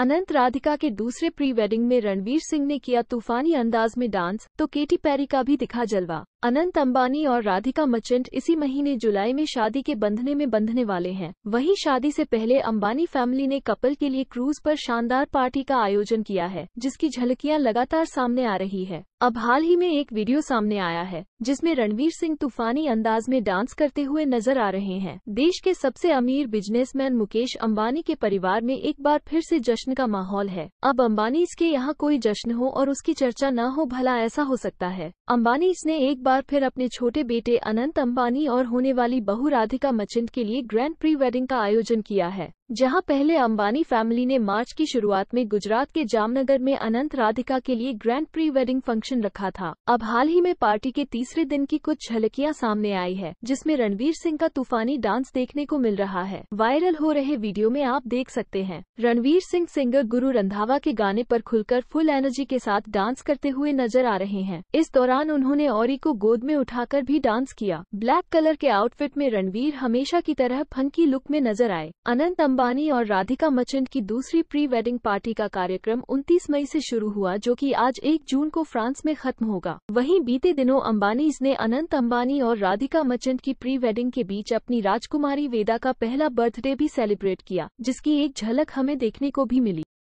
अनंत राधिका के दूसरे pre wedding में रणवीर सिंह ने किया तूफानी अंदाज में डांस तो केटी पैरी का भी दिखा जलवा अनंत अंबानी और राधिका मचेंट इसी महीने जुलाई में शादी के बंधने में बंधने वाले हैं वहीं शादी से पहले अंबानी फैमिली ने कपल के लिए क्रूज पर शानदार पार्टी का आयोजन किया है जिसकी झलकियां लगातार सामने आ रही है अब हाल ही में एक वीडियो सामने आया है जिसमें रणवीर सिंह तूफानी अंदाज में डांस करते हुए नजर आ रहे हैं देश के सबसे अमीर बिजनेसमैन मुकेश अंबानी के परिवार में एक बार फिर से जश्न का माहौल है अब अंबानी इसके यहाँ कोई जश्न हो और उसकी चर्चा न हो भला ऐसा हो सकता है अम्बानी इसने एक बार फिर अपने छोटे बेटे अनंत अम्बानी और होने वाली बहु राधिका मचिंद के लिए ग्रैंड प्री वेडिंग का आयोजन किया है जहां पहले अंबानी फैमिली ने मार्च की शुरुआत में गुजरात के जामनगर में अनंत राधिका के लिए ग्रैंड प्री वेडिंग फंक्शन रखा था अब हाल ही में पार्टी के तीसरे दिन की कुछ झलकियां सामने आई है जिसमें रणवीर सिंह का तूफानी डांस देखने को मिल रहा है वायरल हो रहे वीडियो में आप देख सकते हैं रणवीर सिंह सिंगर गुरु रंधावा के गाने आरोप खुलकर फुल एनर्जी के साथ डांस करते हुए नजर आ रहे हैं इस दौरान उन्होंने और को गोद में उठाकर भी डांस किया ब्लैक कलर के आउटफिट में रणवीर हमेशा की तरह फंकी लुक में नजर आए अनंत अंबानी और राधिका मचंड की दूसरी प्री वेडिंग पार्टी का कार्यक्रम 29 मई से शुरू हुआ जो कि आज 1 जून को फ्रांस में खत्म होगा वहीं बीते दिनों अंबानी ने अनंत अंबानी और राधिका मचंड की प्री वेडिंग के बीच अपनी राजकुमारी वेदा का पहला बर्थडे भी सेलिब्रेट किया जिसकी एक झलक हमें देखने को भी मिली